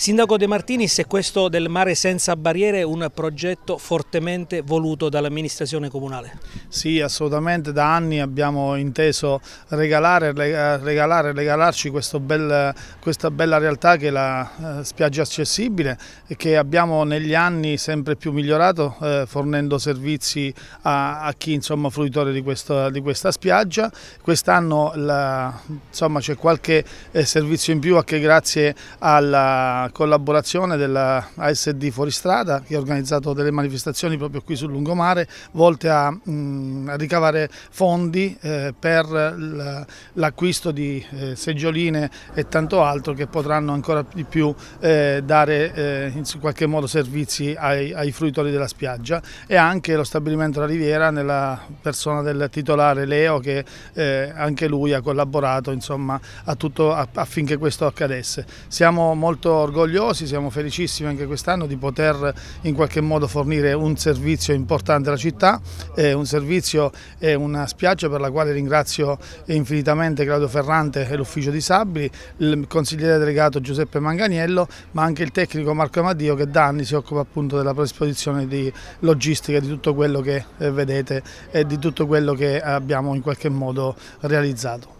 Sindaco De Martinis, è questo del mare senza barriere un progetto fortemente voluto dall'amministrazione comunale? Sì, assolutamente, da anni abbiamo inteso regalare, eh, regalare regalarci bel, questa bella realtà che è la eh, spiaggia accessibile e che abbiamo negli anni sempre più migliorato eh, fornendo servizi a, a chi insomma fruitore di, questo, di questa spiaggia. Quest'anno c'è qualche eh, servizio in più anche grazie alla collaborazione della ASD Fuoristrada che ha organizzato delle manifestazioni proprio qui sul lungomare volte a, mh, mm, a ricavare fondi eh, per l'acquisto di eh, seggioline e tanto altro che potranno ancora di più eh, dare eh, in qualche modo servizi ai, ai, fruitori della spiaggia e anche lo stabilimento La Riviera nella persona del titolare Leo che eh, anche lui ha collaborato insomma, a tutto, a, affinché questo accadesse. Siamo molto orgogliosi orgogliosi, siamo felicissimi anche quest'anno di poter in qualche modo fornire un servizio importante alla città, eh, un servizio e una spiaggia per la quale ringrazio infinitamente Claudio Ferrante e l'ufficio di Sabri, il consigliere delegato Giuseppe Manganiello, ma anche il tecnico Marco Amadio che da anni si occupa appunto della predisposizione di logistica, di tutto quello che eh, vedete e di tutto quello che abbiamo in qualche modo realizzato.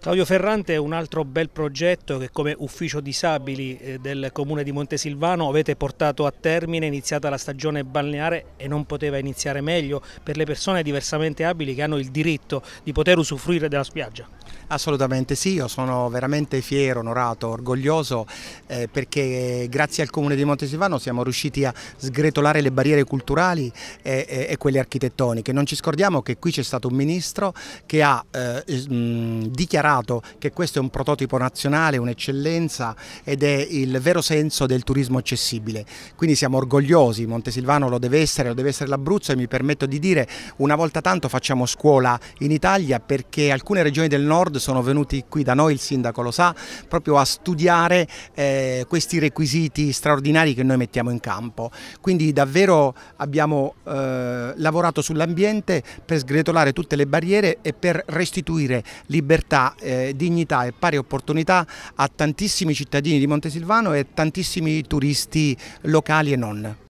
Claudio Ferrante è un altro bel progetto che come ufficio disabili eh, del comune di Montesilvano avete portato a termine, è iniziata la stagione balneare e non poteva iniziare meglio per le persone diversamente abili che hanno il diritto di poter usufruire della spiaggia. Assolutamente sì, io sono veramente fiero, onorato, orgoglioso eh, perché grazie al Comune di Montesivano siamo riusciti a sgretolare le barriere culturali e, e, e quelle architettoniche. Non ci scordiamo che qui c'è stato un ministro che ha eh, mh, dichiarato che questo è un prototipo nazionale, un'eccellenza ed è il vero senso del turismo accessibile. Quindi siamo orgogliosi, Montesilvano lo deve essere, lo deve essere l'Abruzzo e mi permetto di dire una volta tanto facciamo scuola in Italia perché alcune regioni del nord sono venuti qui da noi, il sindaco lo sa, proprio a studiare eh, questi requisiti straordinari che noi mettiamo in campo. Quindi davvero abbiamo eh, lavorato sull'ambiente per sgretolare tutte le barriere e per restituire libertà, eh, dignità e pari opportunità a tantissimi cittadini di Montesilvano e tantissimi turisti locali e non.